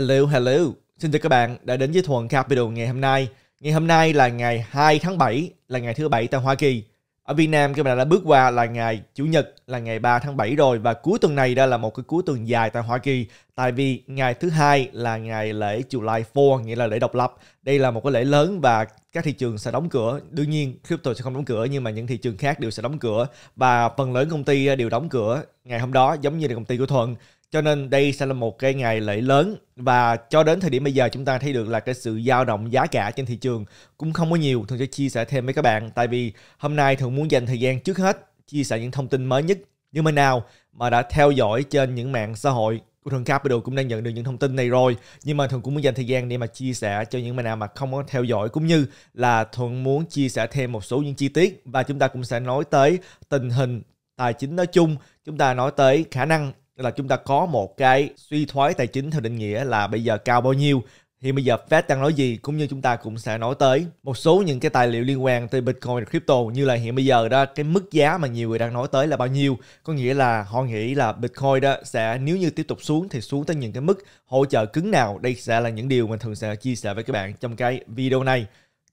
Hello, hello. Xin chào các bạn đã đến với Thuần Capital ngày hôm nay. Ngày hôm nay là ngày 2 tháng 7, là ngày thứ bảy tại Hoa Kỳ. Ở Việt Nam các bạn đã bước qua là ngày Chủ nhật, là ngày 3 tháng 7 rồi và cuối tuần này đó là một cái cuối tuần dài tại Hoa Kỳ. Tại vì ngày thứ hai là ngày lễ July 4, nghĩa là lễ độc lập. Đây là một cái lễ lớn và các thị trường sẽ đóng cửa. Đương nhiên crypto sẽ không đóng cửa nhưng mà những thị trường khác đều sẽ đóng cửa và phần lớn công ty đều đóng cửa ngày hôm đó giống như là công ty của Thuận cho nên đây sẽ là một cái ngày lễ lớn và cho đến thời điểm bây giờ chúng ta thấy được là cái sự dao động giá cả trên thị trường cũng không có nhiều thường sẽ chia sẻ thêm với các bạn tại vì hôm nay thường muốn dành thời gian trước hết chia sẻ những thông tin mới nhất nhưng mà nào mà đã theo dõi trên những mạng xã hội của thường Capital cũng đang nhận được những thông tin này rồi nhưng mà thường cũng muốn dành thời gian để mà chia sẻ cho những bạn nào mà không có theo dõi cũng như là thuận muốn chia sẻ thêm một số những chi tiết và chúng ta cũng sẽ nói tới tình hình tài chính nói chung chúng ta nói tới khả năng tức là chúng ta có một cái suy thoái tài chính theo định nghĩa là bây giờ cao bao nhiêu thì bây giờ Fed đang nói gì cũng như chúng ta cũng sẽ nói tới một số những cái tài liệu liên quan tới Bitcoin và crypto như là hiện bây giờ đó cái mức giá mà nhiều người đang nói tới là bao nhiêu có nghĩa là họ nghĩ là Bitcoin đó sẽ nếu như tiếp tục xuống thì xuống tới những cái mức hỗ trợ cứng nào đây sẽ là những điều mình thường sẽ chia sẻ với các bạn trong cái video này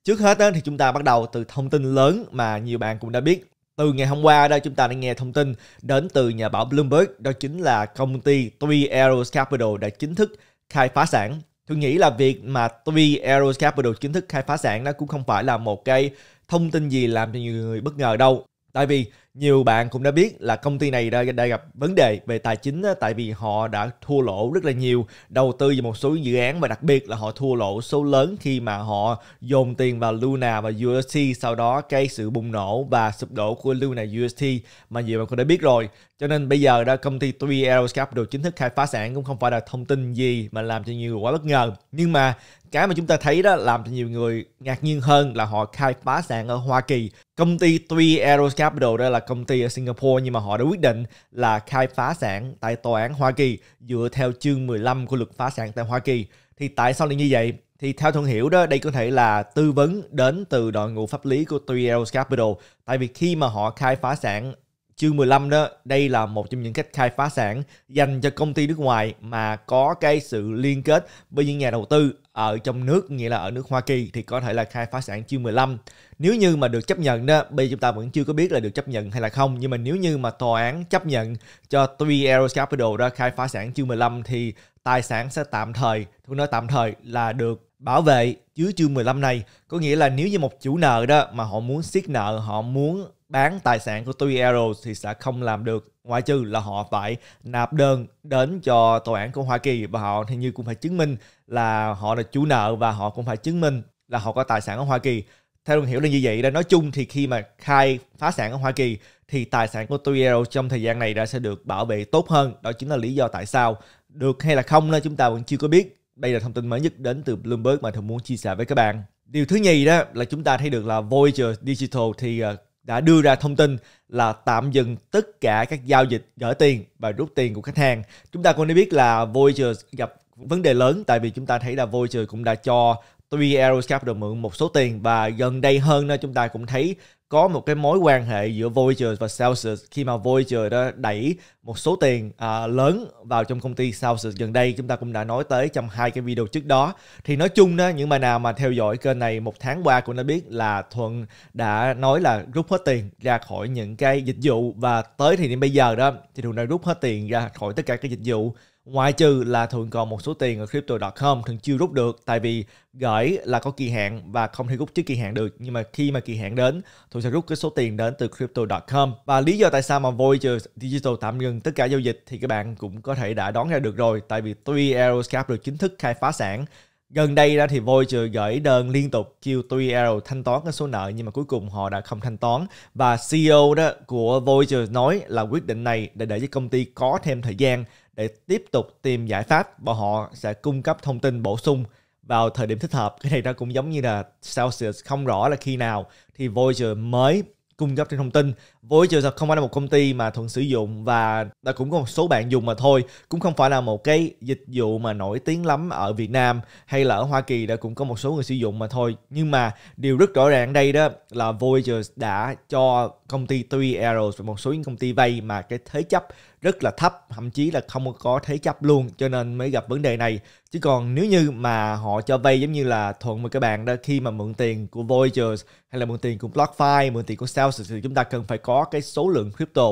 Trước hết thì chúng ta bắt đầu từ thông tin lớn mà nhiều bạn cũng đã biết từ ngày hôm qua đây chúng ta đã nghe thông tin đến từ nhà báo Bloomberg đó chính là công ty Three Arrows Capital đã chính thức khai phá sản. Tôi nghĩ là việc mà Three Arrows Capital chính thức khai phá sản nó cũng không phải là một cái thông tin gì làm cho nhiều người bất ngờ đâu tại vì nhiều bạn cũng đã biết là công ty này đã, đã gặp vấn đề về tài chính tại vì họ đã thua lỗ rất là nhiều đầu tư vào một số dự án và đặc biệt là họ thua lỗ số lớn khi mà họ dồn tiền vào Luna và UST sau đó cái sự bùng nổ và sụp đổ của Luna UST mà nhiều bạn cũng đã biết rồi cho nên bây giờ đã công ty 3L Capital chính thức khai phá sản cũng không phải là thông tin gì mà làm cho nhiều người quá bất ngờ nhưng mà cái mà chúng ta thấy đó làm cho nhiều người ngạc nhiên hơn là họ khai phá sản ở Hoa Kỳ Công ty Three Aeros Capital đây là công ty ở Singapore nhưng mà họ đã quyết định là khai phá sản tại tòa án Hoa Kỳ dựa theo chương 15 của luật phá sản tại Hoa Kỳ. Thì tại sao lại như vậy? Thì theo thông hiểu đó, đây có thể là tư vấn đến từ đội ngũ pháp lý của Three Aeros Capital. Tại vì khi mà họ khai phá sản chương 15 đó, đây là một trong những cách khai phá sản dành cho công ty nước ngoài mà có cái sự liên kết với những nhà đầu tư ở ờ, trong nước nghĩa là ở nước Hoa Kỳ thì có thể là khai phá sản chương 15 nếu như mà được chấp nhận đó bây giờ chúng ta vẫn chưa có biết là được chấp nhận hay là không nhưng mà nếu như mà tòa án chấp nhận cho 3 Arrows Capital ra khai phá sản chương 15 thì tài sản sẽ tạm thời, tôi nói tạm thời là được bảo vệ dưới chương 15 này. Có nghĩa là nếu như một chủ nợ đó mà họ muốn siết nợ, họ muốn bán tài sản của Tuy Arrows thì sẽ không làm được ngoại trừ là họ phải nạp đơn đến cho tòa án của Hoa Kỳ và họ hình như cũng phải chứng minh là họ là chủ nợ và họ cũng phải chứng minh là họ có tài sản ở Hoa Kỳ theo mình hiểu là như vậy đó nói chung thì khi mà khai phá sản ở Hoa Kỳ thì tài sản của Toyota trong thời gian này đã sẽ được bảo vệ tốt hơn đó chính là lý do tại sao được hay là không đó chúng ta vẫn chưa có biết. Đây là thông tin mới nhất đến từ Bloomberg mà thường muốn chia sẻ với các bạn. Điều thứ nhì đó là chúng ta thấy được là Voyager Digital thì ờ, đã đưa ra thông tin là tạm dừng tất cả các giao dịch gửi tiền và rút tiền của khách hàng. Chúng ta cũng đã biết là Voyager gặp vấn đề lớn tại vì chúng ta thấy là Voyager cũng đã cho Three Arrows Capital mượn một số tiền và gần đây hơn nữa chúng ta cũng thấy có một cái mối quan hệ giữa Voyager và Celsius khi mà Voyager đã đẩy một số tiền à, lớn vào trong công ty Celsius gần đây chúng ta cũng đã nói tới trong hai cái video trước đó thì nói chung đó những bài nào mà theo dõi kênh này một tháng qua cũng đã biết là Thuận đã nói là rút hết tiền ra khỏi những cái dịch vụ và tới thì đến bây giờ đó thì Thuận đã rút hết tiền ra khỏi tất cả các dịch vụ Ngoại trừ là thường còn một số tiền ở crypto.com thường chưa rút được tại vì gửi là có kỳ hạn và không thể rút trước kỳ hạn được nhưng mà khi mà kỳ hạn đến thường sẽ rút cái số tiền đến từ crypto.com và lý do tại sao mà Voyager Digital tạm ngừng tất cả giao dịch thì các bạn cũng có thể đã đoán ra được rồi tại vì tuy Aeroscap được chính thức khai phá sản Gần đây ra thì Voyager gửi đơn liên tục Q3L thanh toán cái số nợ nhưng mà cuối cùng họ đã không thanh toán và CEO đó của Voyager nói là quyết định này để để cho công ty có thêm thời gian để tiếp tục tìm giải pháp và họ sẽ cung cấp thông tin bổ sung vào thời điểm thích hợp. Cái này nó cũng giống như là Celsius không rõ là khi nào thì Voyager mới cung cấp thêm thông tin. Voyager không phải là một công ty mà thuận sử dụng và đã cũng có một số bạn dùng mà thôi, cũng không phải là một cái dịch vụ mà nổi tiếng lắm ở Việt Nam hay là ở Hoa Kỳ đã cũng có một số người sử dụng mà thôi. Nhưng mà điều rất rõ ràng đây đó là Voyager đã cho công ty Three arrows và một số những công ty vay mà cái thế chấp rất là thấp, thậm chí là không có thế chấp luôn cho nên mới gặp vấn đề này. Chứ còn nếu như mà họ cho vay giống như là Thuận và các bạn đó khi mà mượn tiền của Voyagers hay là mượn tiền của BlockFi, mượn tiền của Celsius thì chúng ta cần phải có cái số lượng crypto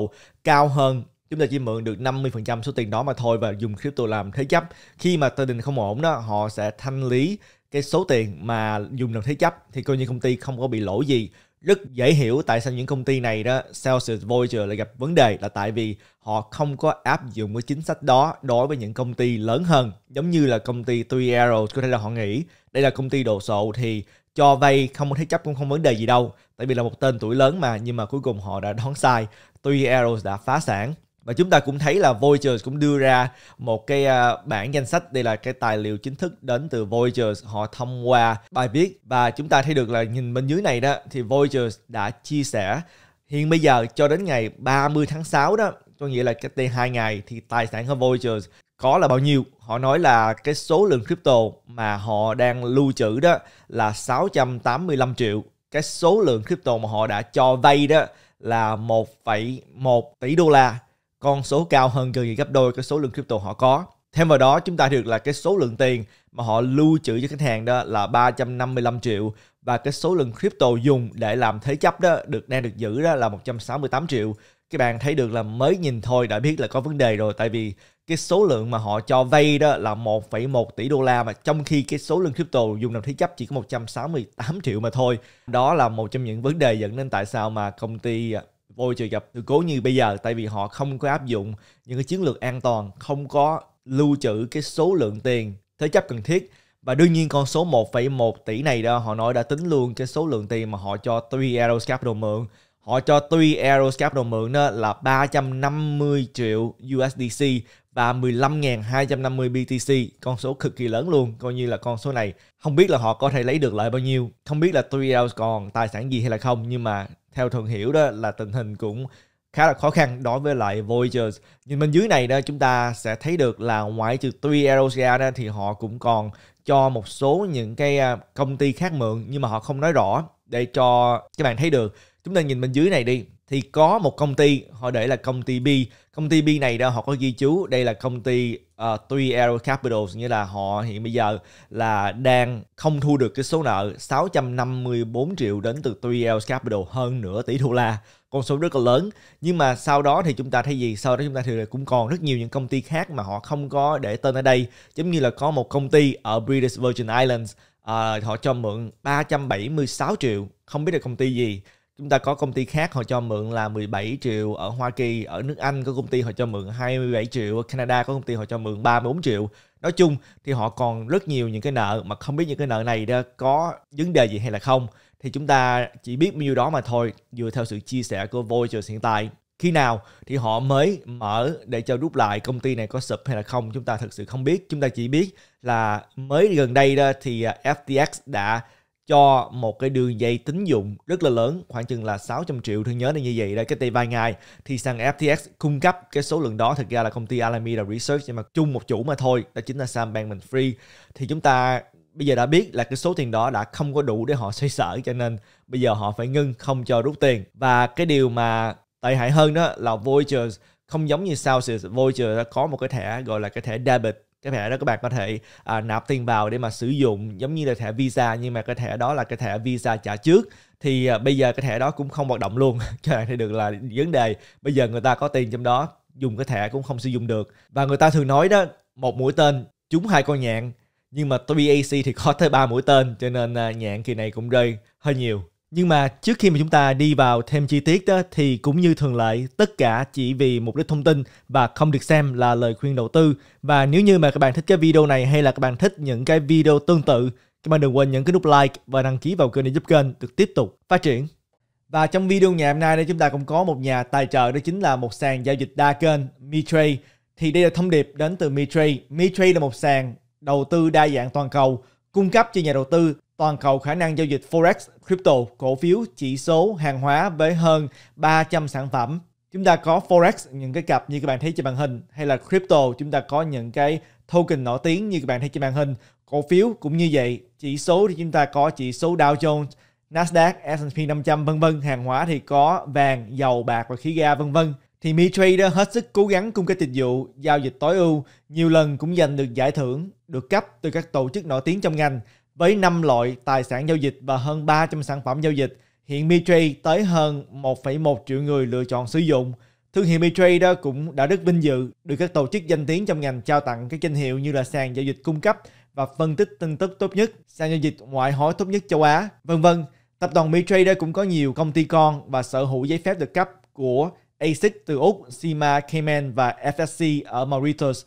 cao hơn chúng ta chỉ mượn được 50% số tiền đó mà thôi và dùng crypto làm thế chấp khi mà tài đình không ổn đó họ sẽ thanh lý cái số tiền mà dùng làm thế chấp thì coi như công ty không có bị lỗ gì rất dễ hiểu tại sao những công ty này đó Celsius Voyager lại gặp vấn đề là tại vì họ không có áp dụng cái chính sách đó đối với những công ty lớn hơn giống như là công ty Three Arrows có thể là họ nghĩ đây là công ty đồ sộ thì cho vay không có thế chấp cũng không vấn đề gì đâu tại vì là một tên tuổi lớn mà nhưng mà cuối cùng họ đã đón sai Three Arrows đã phá sản và chúng ta cũng thấy là Voyager cũng đưa ra một cái à, bản danh sách đây là cái tài liệu chính thức đến từ Voyager họ thông qua bài viết và chúng ta thấy được là nhìn bên dưới này đó thì Voyager đã chia sẻ hiện bây giờ cho đến ngày 30 tháng 6 đó có nghĩa là cách đây hai ngày thì tài sản của Voyager có là bao nhiêu họ nói là cái số lượng crypto mà họ đang lưu trữ đó là 685 triệu cái số lượng crypto mà họ đã cho vay đó là 1,1 tỷ đô la con số cao hơn gần như gấp đôi cái số lượng crypto họ có. Thêm vào đó chúng ta được là cái số lượng tiền mà họ lưu trữ cho khách hàng đó là 355 triệu và cái số lượng crypto dùng để làm thế chấp đó được đang được giữ đó là 168 triệu. Các bạn thấy được là mới nhìn thôi đã biết là có vấn đề rồi tại vì cái số lượng mà họ cho vay đó là 1,1 tỷ đô la mà trong khi cái số lượng crypto dùng làm thế chấp chỉ có 168 triệu mà thôi. Đó là một trong những vấn đề dẫn đến tại sao mà công ty vô trường gặp sự cố như bây giờ tại vì họ không có áp dụng những cái chiến lược an toàn không có lưu trữ cái số lượng tiền thế chấp cần thiết và đương nhiên con số 1,1 tỷ này đó họ nói đã tính luôn cái số lượng tiền mà họ cho 3 Arrows Capital mượn họ cho 3 Arrows Capital mượn đó là 350 triệu USDC và 15.250 BTC con số cực kỳ lớn luôn coi như là con số này không biết là họ có thể lấy được lại bao nhiêu không biết là 3 Arrows còn tài sản gì hay là không nhưng mà theo thường hiểu đó là tình hình cũng khá là khó khăn đối với lại Voyagers. Nhưng bên dưới này đó chúng ta sẽ thấy được là ngoại trừ tuy Aerosia đó thì họ cũng còn cho một số những cái à, công ty khác mượn nhưng mà họ không nói rõ để cho các bạn thấy được. Chúng ta nhìn bên dưới này đi thì có một công ty họ để là công ty B. Công ty B này đó họ có ghi chú đây là công ty uh, tuy Aero Capitals như là họ hiện bây giờ là đang không thu được cái số nợ 654 triệu đến từ tuy Aero Capital hơn nửa tỷ đô la con số rất là lớn nhưng mà sau đó thì chúng ta thấy gì sau đó chúng ta thì cũng còn rất nhiều những công ty khác mà họ không có để tên ở đây giống như là có một công ty ở British Virgin Islands uh, họ cho mượn 376 triệu không biết là công ty gì chúng ta có công ty khác họ cho mượn là 17 triệu ở Hoa Kỳ ở nước Anh có công ty họ cho mượn 27 triệu ở Canada có công ty họ cho mượn 34 triệu nói chung thì họ còn rất nhiều những cái nợ mà không biết những cái nợ này đó có vấn đề gì hay là không thì chúng ta chỉ biết nhiêu đó mà thôi dựa theo sự chia sẻ của Voyager hiện tại khi nào thì họ mới mở để cho rút lại công ty này có sụp hay là không chúng ta thật sự không biết chúng ta chỉ biết là mới gần đây đó thì à, FTX đã cho một cái đường dây tín dụng rất là lớn khoảng chừng là 600 triệu thương nhớ là như vậy đây cái tay vài ngày thì sàn FTX cung cấp cái số lượng đó thực ra là công ty Alameda Research nhưng mà chung một chủ mà thôi đó chính là Sam Bankman-Fried thì chúng ta bây giờ đã biết là cái số tiền đó đã không có đủ để họ xoay sở cho nên bây giờ họ phải ngưng không cho rút tiền và cái điều mà tệ hại hơn đó là Voyager không giống như Celsius Voyager đã có một cái thẻ gọi là cái thẻ debit cái thẻ đó các bạn có thể à, nạp tiền vào để mà sử dụng giống như là thẻ visa nhưng mà cái thẻ đó là cái thẻ visa trả trước thì à, bây giờ cái thẻ đó cũng không hoạt động luôn cho bạn thấy được là vấn đề bây giờ người ta có tiền trong đó dùng cái thẻ cũng không sử dụng được và người ta thường nói đó một mũi tên trúng hai con nhạn nhưng mà BAC thì có tới ba mũi tên cho nên à, nhạn kỳ này cũng rơi hơi nhiều nhưng mà trước khi mà chúng ta đi vào thêm chi tiết đó thì cũng như thường lệ tất cả chỉ vì mục đích thông tin và không được xem là lời khuyên đầu tư. Và nếu như mà các bạn thích cái video này hay là các bạn thích những cái video tương tự, các bạn đừng quên nhấn cái nút like và đăng ký vào kênh để giúp kênh được tiếp tục phát triển. Và trong video ngày hôm nay đây chúng ta cũng có một nhà tài trợ đó chính là một sàn giao dịch đa kênh Mitre. Thì đây là thông điệp đến từ Mitre. Mitre là một sàn đầu tư đa dạng toàn cầu cung cấp cho nhà đầu tư toàn cầu khả năng giao dịch Forex, crypto, cổ phiếu, chỉ số, hàng hóa với hơn 300 sản phẩm. Chúng ta có Forex, những cái cặp như các bạn thấy trên màn hình, hay là crypto, chúng ta có những cái token nổi tiếng như các bạn thấy trên màn hình. Cổ phiếu cũng như vậy, chỉ số thì chúng ta có chỉ số Dow Jones, Nasdaq, S&P 500 vân vân, hàng hóa thì có vàng, dầu, bạc và khí ga vân vân. Thì MeTrader hết sức cố gắng cung cấp dịch vụ giao dịch tối ưu, nhiều lần cũng giành được giải thưởng được cấp từ các tổ chức nổi tiếng trong ngành với 5 loại tài sản giao dịch và hơn 300 sản phẩm giao dịch, hiện Mitray tới hơn 1,1 triệu người lựa chọn sử dụng. Thương hiệu Mitray đó cũng đã rất vinh dự được các tổ chức danh tiếng trong ngành trao tặng các danh hiệu như là sàn giao dịch cung cấp và phân tích tin tức tốt nhất, sàn giao dịch ngoại hối tốt nhất châu Á, vân vân. Tập đoàn MiTrader cũng có nhiều công ty con và sở hữu giấy phép được cấp của ASIC từ Úc, Sima Cayman và FSC ở Mauritius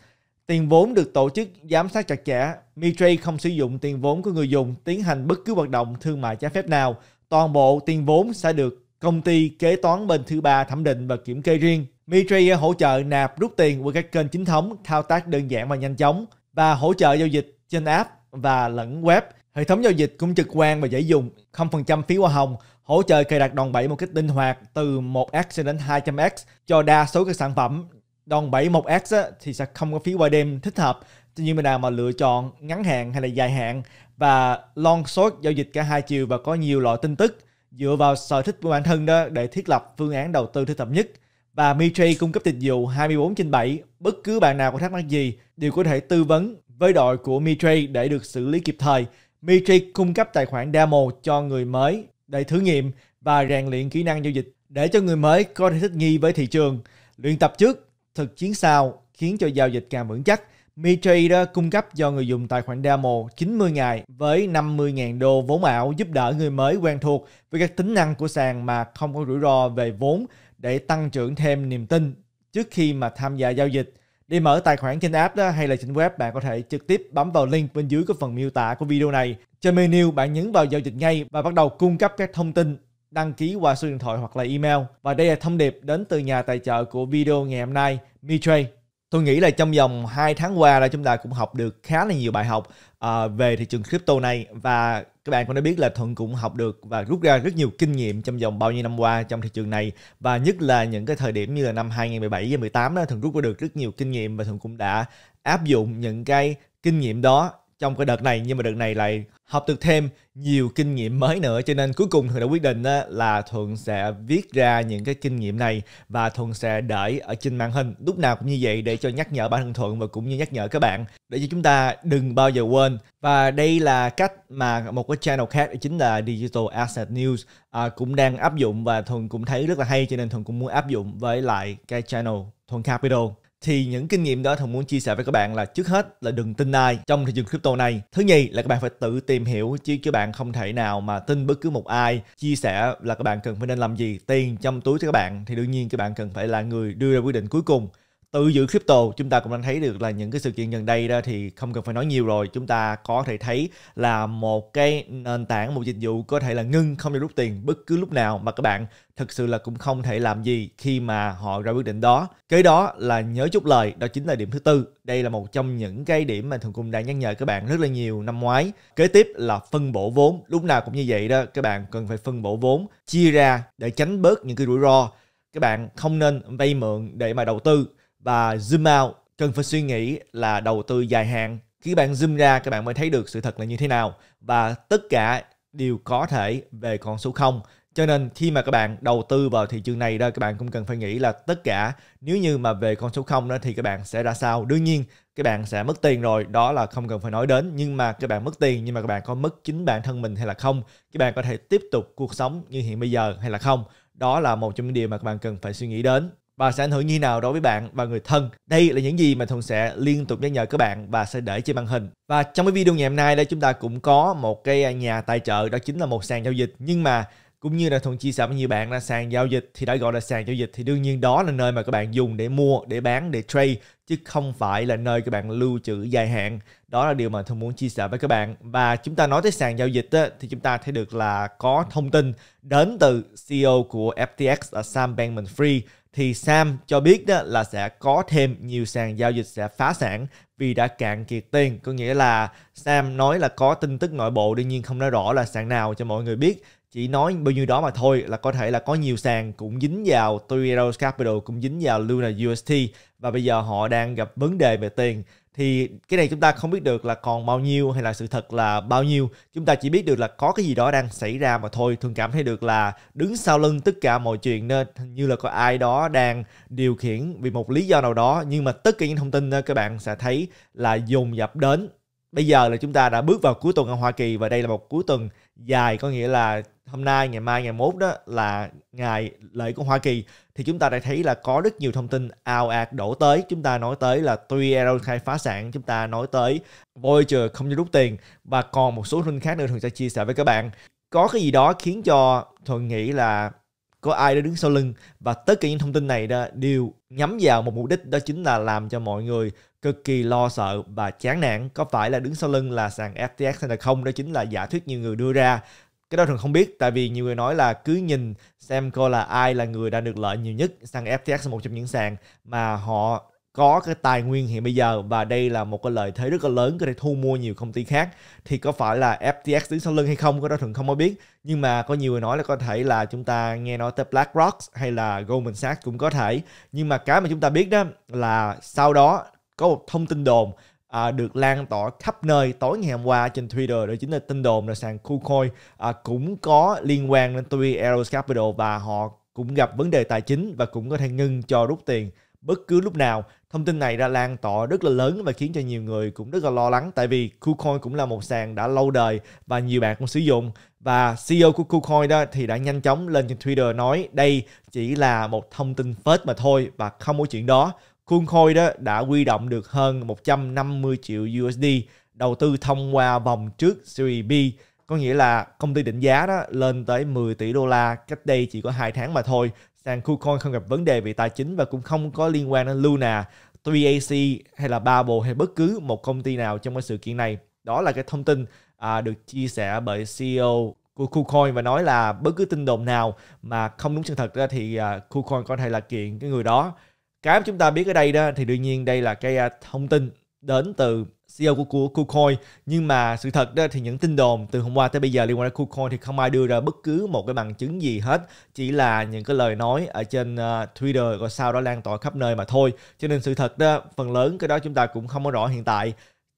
Tiền vốn được tổ chức giám sát chặt chẽ. Mitre không sử dụng tiền vốn của người dùng tiến hành bất cứ hoạt động thương mại trái phép nào. Toàn bộ tiền vốn sẽ được công ty kế toán bên thứ ba thẩm định và kiểm kê riêng. Mitre hỗ trợ nạp rút tiền qua các kênh chính thống, thao tác đơn giản và nhanh chóng và hỗ trợ giao dịch trên app và lẫn web. Hệ thống giao dịch cũng trực quan và dễ dùng, 0% phí hoa hồng, hỗ trợ cài đặt đòn bẩy một cách linh hoạt từ 1x đến 200x cho đa số các sản phẩm đòn 71X á, thì sẽ không có phí qua đêm thích hợp Tuy nhiên, người nào mà lựa chọn ngắn hạn hay là dài hạn và long short giao dịch cả hai chiều và có nhiều loại tin tức dựa vào sở thích của bản thân đó để thiết lập phương án đầu tư thích hợp nhất. Và Mitre cung cấp dịch vụ 24 trên 7, bất cứ bạn nào có thắc mắc gì đều có thể tư vấn với đội của Mitre để được xử lý kịp thời. Mitre cung cấp tài khoản demo cho người mới để thử nghiệm và rèn luyện kỹ năng giao dịch để cho người mới có thể thích nghi với thị trường. Luyện tập trước thực chiến sao khiến cho giao dịch càng vững chắc. Mitri cung cấp cho người dùng tài khoản demo 90 ngày với 50.000 đô vốn ảo giúp đỡ người mới quen thuộc với các tính năng của sàn mà không có rủi ro về vốn để tăng trưởng thêm niềm tin trước khi mà tham gia giao dịch. Để mở tài khoản trên app đó hay là trên web bạn có thể trực tiếp bấm vào link bên dưới của phần miêu tả của video này. Trên menu bạn nhấn vào giao dịch ngay và bắt đầu cung cấp các thông tin đăng ký qua số điện thoại hoặc là email. Và đây là thông điệp đến từ nhà tài trợ của video ngày hôm nay, Mitre. Tôi nghĩ là trong vòng 2 tháng qua là chúng ta cũng học được khá là nhiều bài học uh, về thị trường crypto này và các bạn cũng đã biết là Thuận cũng học được và rút ra rất nhiều kinh nghiệm trong vòng bao nhiêu năm qua trong thị trường này và nhất là những cái thời điểm như là năm 2017 và 18 đó Thuận rút ra được rất nhiều kinh nghiệm và Thuận cũng đã áp dụng những cái kinh nghiệm đó trong cái đợt này nhưng mà đợt này lại học được thêm nhiều kinh nghiệm mới nữa cho nên cuối cùng thuận đã quyết định là thuận sẽ viết ra những cái kinh nghiệm này và thuận sẽ để ở trên màn hình lúc nào cũng như vậy để cho nhắc nhở bản thân thuận và cũng như nhắc nhở các bạn để cho chúng ta đừng bao giờ quên và đây là cách mà một cái channel khác chính là digital asset news à, cũng đang áp dụng và thuận cũng thấy rất là hay cho nên thuận cũng muốn áp dụng với lại cái channel thuận capital thì những kinh nghiệm đó thường muốn chia sẻ với các bạn là trước hết là đừng tin ai trong thị trường crypto này thứ nhì là các bạn phải tự tìm hiểu chứ các bạn không thể nào mà tin bất cứ một ai chia sẻ là các bạn cần phải nên làm gì tiền trong túi cho các bạn thì đương nhiên các bạn cần phải là người đưa ra quyết định cuối cùng từ giữ crypto chúng ta cũng đang thấy được là những cái sự kiện gần đây đó thì không cần phải nói nhiều rồi chúng ta có thể thấy là một cái nền tảng một dịch vụ có thể là ngưng không cho rút tiền bất cứ lúc nào mà các bạn thực sự là cũng không thể làm gì khi mà họ ra quyết định đó kế đó là nhớ chút lời đó chính là điểm thứ tư đây là một trong những cái điểm mà thường cùng đã nhắc nhở các bạn rất là nhiều năm ngoái kế tiếp là phân bổ vốn lúc nào cũng như vậy đó các bạn cần phải phân bổ vốn chia ra để tránh bớt những cái rủi ro các bạn không nên vay mượn để mà đầu tư và zoom out cần phải suy nghĩ là đầu tư dài hạn khi bạn zoom ra các bạn mới thấy được sự thật là như thế nào và tất cả đều có thể về con số 0 cho nên khi mà các bạn đầu tư vào thị trường này đó các bạn cũng cần phải nghĩ là tất cả nếu như mà về con số 0 đó thì các bạn sẽ ra sao đương nhiên các bạn sẽ mất tiền rồi đó là không cần phải nói đến nhưng mà các bạn mất tiền nhưng mà các bạn có mất chính bản thân mình hay là không các bạn có thể tiếp tục cuộc sống như hiện bây giờ hay là không đó là một trong những điều mà các bạn cần phải suy nghĩ đến và sẽ ảnh hưởng như nào đối với bạn và người thân. Đây là những gì mà Thuận sẽ liên tục nhắc nhở các bạn và sẽ để trên màn hình. Và trong cái video ngày hôm nay đây chúng ta cũng có một cái à, nhà tài trợ đó chính là một sàn giao dịch nhưng mà cũng như là thuận chia sẻ với nhiều bạn là sàn giao dịch thì đã gọi là sàn giao dịch thì đương nhiên đó là nơi mà các bạn dùng để mua để bán để trade chứ không phải là nơi các bạn lưu trữ dài hạn đó là điều mà tôi muốn chia sẻ với các bạn và chúng ta nói tới sàn giao dịch á, thì chúng ta thấy được là có thông tin đến từ CEO của FTX là Sam Bankman-Fried thì Sam cho biết đó là sẽ có thêm nhiều sàn giao dịch sẽ phá sản vì đã cạn kiệt tiền. Có nghĩa là Sam nói là có tin tức nội bộ đương nhiên không nói rõ là sàn nào cho mọi người biết chỉ nói bao nhiêu đó mà thôi là có thể là có nhiều sàn cũng dính vào Three Arrows Capital cũng dính vào Luna UST và bây giờ họ đang gặp vấn đề về tiền thì cái này chúng ta không biết được là còn bao nhiêu hay là sự thật là bao nhiêu chúng ta chỉ biết được là có cái gì đó đang xảy ra mà thôi thường cảm thấy được là đứng sau lưng tất cả mọi chuyện nên như là có ai đó đang điều khiển vì một lý do nào đó nhưng mà tất cả những thông tin đó, các bạn sẽ thấy là dùng dập đến bây giờ là chúng ta đã bước vào cuối tuần ở Hoa Kỳ và đây là một cuối tuần dài có nghĩa là hôm nay ngày mai ngày mốt đó là ngày lễ của Hoa Kỳ thì chúng ta đã thấy là có rất nhiều thông tin ào ạt đổ tới chúng ta nói tới là tuy khai phá sản chúng ta nói tới Voyager không cho rút tiền và còn một số thông tin khác nữa thường sẽ chia sẻ với các bạn có cái gì đó khiến cho thuận nghĩ là có ai đã đứng sau lưng và tất cả những thông tin này đó đều nhắm vào một mục đích đó chính là làm cho mọi người cực kỳ lo sợ và chán nản có phải là đứng sau lưng là sàn FTX hay là không đó chính là giả thuyết nhiều người đưa ra cái đó thường không biết tại vì nhiều người nói là cứ nhìn xem coi là ai là người đã được lợi nhiều nhất sang FTX là một trong những sàn mà họ có cái tài nguyên hiện bây giờ và đây là một cái lợi thế rất là lớn có thể thu mua nhiều công ty khác thì có phải là FTX đứng sau lưng hay không cái đó thường không có biết nhưng mà có nhiều người nói là có thể là chúng ta nghe nói tới BlackRock hay là Goldman Sachs cũng có thể nhưng mà cái mà chúng ta biết đó là sau đó có một thông tin đồn à, được lan tỏa khắp nơi tối ngày hôm qua trên Twitter đó chính là tin đồn là sàn KuCoin à, cũng có liên quan đến tuy Eros Capital và họ cũng gặp vấn đề tài chính và cũng có thể ngưng cho rút tiền bất cứ lúc nào. Thông tin này đã lan tỏa rất là lớn và khiến cho nhiều người cũng rất là lo lắng tại vì KuCoin cũng là một sàn đã lâu đời và nhiều bạn cũng sử dụng và CEO của KuCoin đó thì đã nhanh chóng lên trên Twitter nói đây chỉ là một thông tin fake mà thôi và không có chuyện đó KuCoin đó đã quy động được hơn 150 triệu USD đầu tư thông qua vòng trước Series B, có nghĩa là công ty định giá đó lên tới 10 tỷ đô la cách đây chỉ có 2 tháng mà thôi. Sàn KuCoin không gặp vấn đề về tài chính và cũng không có liên quan đến Luna, 3AC hay là Bubble hay bất cứ một công ty nào trong cái sự kiện này. Đó là cái thông tin à, được chia sẻ bởi CEO của KuCoin và nói là bất cứ tin đồn nào mà không đúng sự thật ra thì à, KuCoin có thể là kiện cái người đó cái mà chúng ta biết ở đây đó thì đương nhiên đây là cái à, thông tin đến từ CEO của, của KuCoin nhưng mà sự thật đó thì những tin đồn từ hôm qua tới bây giờ liên quan đến KuCoin thì không ai đưa ra bất cứ một cái bằng chứng gì hết chỉ là những cái lời nói ở trên uh, Twitter rồi sau đó lan tỏa khắp nơi mà thôi cho nên sự thật đó phần lớn cái đó chúng ta cũng không có rõ hiện tại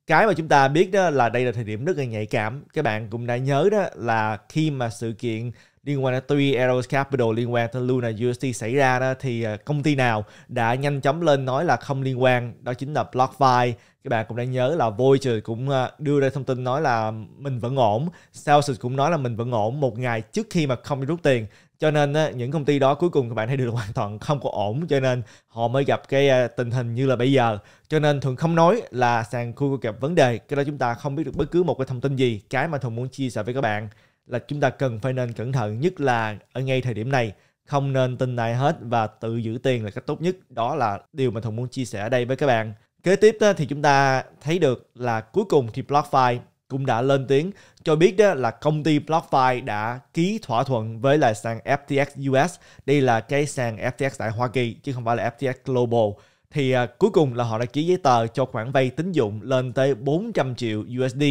cái mà chúng ta biết đó là đây là thời điểm rất là nhạy cảm các bạn cũng đã nhớ đó là khi mà sự kiện liên quan đến tuy Eros Capital liên quan tới Luna USD xảy ra đó thì ờ, công ty nào đã nhanh chóng lên nói là không liên quan đó chính là BlockFi các bạn cũng đã nhớ là Voyager cũng ờ, đưa ra thông tin nói là mình vẫn ổn Celsius cũng nói là mình vẫn ổn một ngày trước khi mà không rút tiền cho nên những công ty đó cuối cùng các bạn thấy được hoàn toàn không có ổn cho nên họ mới gặp cái ờ, tình hình như là bây giờ cho nên thường không nói là sàn khu gặp vấn đề cái đó chúng ta không biết được bất cứ một cái thông tin gì cái mà thường muốn chia sẻ với các bạn là chúng ta cần phải nên cẩn thận nhất là ở ngay thời điểm này không nên tin ai hết và tự giữ tiền là cách tốt nhất đó là điều mà thùng muốn chia sẻ ở đây với các bạn kế tiếp đó thì chúng ta thấy được là cuối cùng thì BlockFi cũng đã lên tiếng cho biết đó là công ty BlockFi đã ký thỏa thuận với lại sàn FTX US. Đây là cái sàn FTX tại Hoa Kỳ chứ không phải là FTX Global. Thì à, cuối cùng là họ đã ký giấy tờ cho khoản vay tín dụng lên tới 400 triệu USD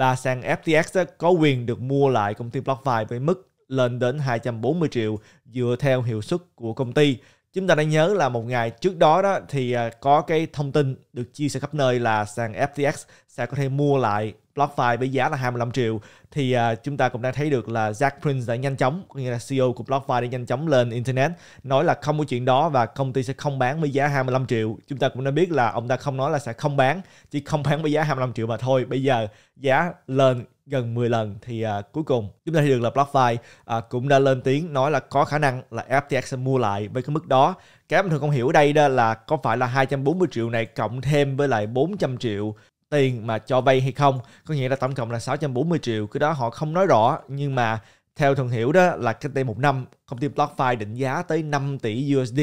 và sàn FTX có quyền được mua lại công ty BlockFi với mức lên đến 240 triệu dựa theo hiệu suất của công ty. Chúng ta đã nhớ là một ngày trước đó đó thì à, có cái thông tin được chia sẻ khắp nơi là sàn FTX sẽ có thể mua lại BlockFi với giá là 25 triệu thì uh, chúng ta cũng đang thấy được là Jack Prince đã nhanh chóng, có là CEO của BlockFi đã nhanh chóng lên internet nói là không có chuyện đó và công ty sẽ không bán với giá 25 triệu. Chúng ta cũng đã biết là ông ta không nói là sẽ không bán, chỉ không bán với giá 25 triệu mà thôi. Bây giờ giá lên gần 10 lần thì uh, cuối cùng chúng ta thấy được là BlockFi uh, à, cũng đã lên tiếng nói là có khả năng là FTX sẽ mua lại với cái mức đó. Cái em thường không hiểu đây đó là có phải là 240 triệu này cộng thêm với lại 400 triệu tiền mà cho vay hay không có nghĩa là tổng cộng là 640 triệu cái đó họ không nói rõ nhưng mà theo thường hiểu đó là cách đây một năm công ty BlockFi định giá tới 5 tỷ USD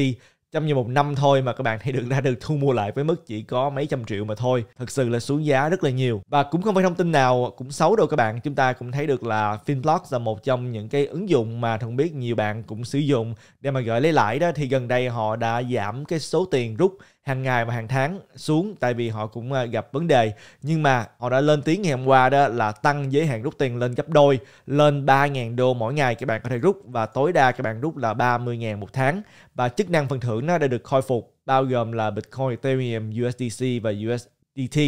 trong vòng một năm thôi mà các bạn thấy được đã được thu mua lại với mức chỉ có mấy trăm triệu mà thôi thật sự là xuống giá rất là nhiều và cũng không phải thông tin nào cũng xấu đâu các bạn chúng ta cũng thấy được là finblock là một trong những cái ứng dụng mà không biết nhiều bạn cũng sử dụng để mà gửi lấy lãi đó thì gần đây họ đã giảm cái số tiền rút hàng ngày và hàng tháng xuống tại vì họ cũng ờ, gặp vấn đề nhưng mà họ đã lên tiếng ngày hôm qua đó là tăng giới hạn rút tiền lên gấp đôi lên 3.000 đô mỗi ngày các bạn có thể rút và tối đa các bạn rút là 30.000 một tháng và chức năng phần thưởng nó đã được khôi phục bao gồm là Bitcoin, Ethereum, USDC và USDT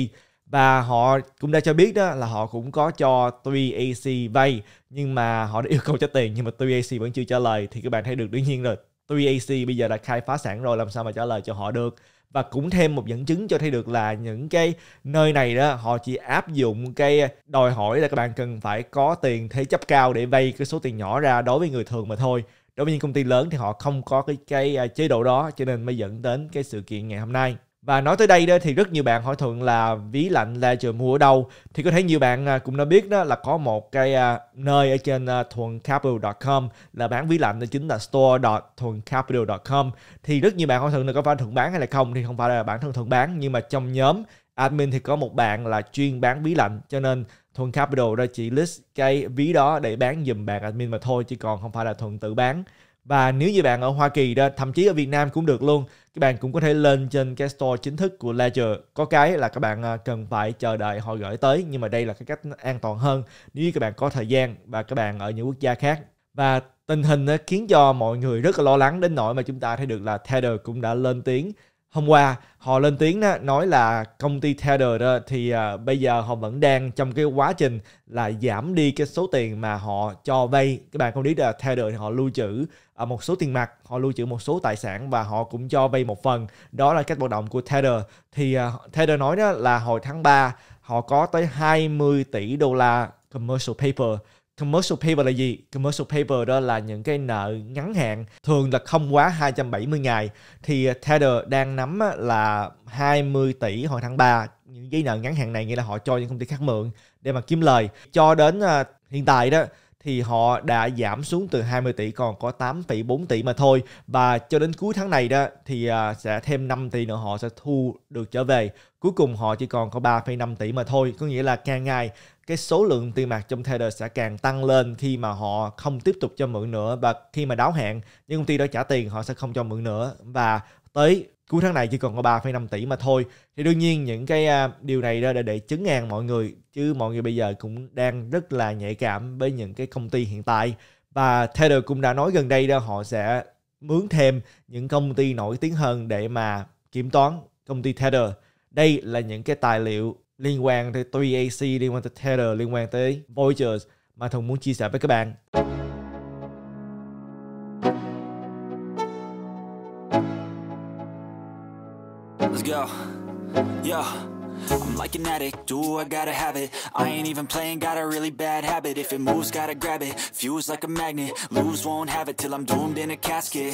và họ cũng đã cho biết đó là họ cũng có cho 3AC vay nhưng mà họ đã yêu cầu cho tiền nhưng mà 3AC vẫn chưa trả lời thì các bạn thấy được đương nhiên rồi 3AC bây giờ đã khai phá sản rồi làm sao mà trả lời cho họ được và cũng thêm một dẫn chứng cho thấy được là những cái nơi này đó họ chỉ áp dụng cái đòi hỏi là các bạn cần phải có tiền thế chấp cao để vay cái số tiền nhỏ ra đối với người thường mà thôi đối với những công ty lớn thì họ không có cái cái à, chế độ đó cho nên mới dẫn đến cái sự kiện ngày hôm nay và nói tới đây đó thì rất nhiều bạn hỏi thuận là ví lạnh là chờ mua ở đâu Thì có thể nhiều bạn à, cũng đã biết đó là có một cái à, nơi ở trên à, thuầncapital.com Là bán ví lạnh đó chính là store.thuầncapital.com Thì rất nhiều bạn hỏi thuận là có phải thuận bán hay là không Thì không phải là bản thân thuận bán Nhưng mà trong nhóm admin thì có một bạn là chuyên bán ví lạnh Cho nên thuận capital đó chỉ list cái ví đó để bán dùm bạn admin mà thôi Chứ còn không phải là thuận tự bán và nếu như bạn ở Hoa Kỳ đó thậm chí ở Việt Nam cũng được luôn các bạn cũng có thể lên trên cái store chính thức của Ledger có cái là các bạn à, cần phải chờ đợi họ gửi tới nhưng mà đây là cái cách an toàn hơn nếu như các bạn có thời gian và các bạn ở những quốc gia khác và tình hình à, khiến cho mọi người rất là lo lắng đến nỗi mà chúng ta thấy được là Tether cũng đã lên tiếng hôm qua họ lên tiếng đó, nói là công ty Tether đó, thì à, bây giờ họ vẫn đang trong cái quá trình là giảm đi cái số tiền mà họ cho vay các bạn không biết là Tether thì họ lưu trữ à, một số tiền mặt họ lưu trữ một số tài sản và họ cũng cho vay một phần đó là cách hoạt động của Tether thì à, Tether nói đó là hồi tháng 3 họ có tới 20 tỷ đô la commercial paper Commercial paper là gì? Commercial paper đó là những cái nợ ngắn hạn thường là không quá 270 ngày thì à, Tether đang nắm là 20 tỷ hồi tháng 3 những giấy nợ ngắn hạn này nghĩa là họ cho những công ty khác mượn để mà kiếm lời cho đến à, hiện tại đó thì họ đã giảm xuống từ 20 tỷ còn có 8 tỷ 4 tỷ mà thôi và cho đến cuối tháng này đó thì à, sẽ thêm 5 tỷ nữa họ sẽ thu được trở về cuối cùng họ chỉ còn có 3,5 tỷ mà thôi có nghĩa là càng ngày cái số lượng tiền mặt trong Tether sẽ càng tăng lên khi mà họ không tiếp tục cho mượn nữa và khi mà đáo hạn những công ty đó trả tiền họ sẽ không cho mượn nữa và tới cuối tháng này chỉ còn có 3,5 tỷ mà thôi thì đương nhiên những cái à, điều này ra để, để chứng ngàn mọi người chứ mọi người bây giờ cũng đang rất là nhạy cảm với những cái công ty hiện tại và Tether cũng đã nói gần đây đó họ sẽ mướn thêm những công ty nổi tiếng hơn để mà kiểm toán công ty Tether đây là những cái tài liệu liên quan tới 3AC, liên quan tới Tether, liên quan tới Voyagers mà Thùng muốn chia sẻ với các bạn. Let's go. Yeah. I'm like an addict, do I gotta have it I ain't even playing, got a really bad habit If it moves, gotta grab it, fuse like a magnet Lose, won't have it till I'm doomed in a casket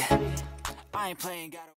I ain't playing, gotta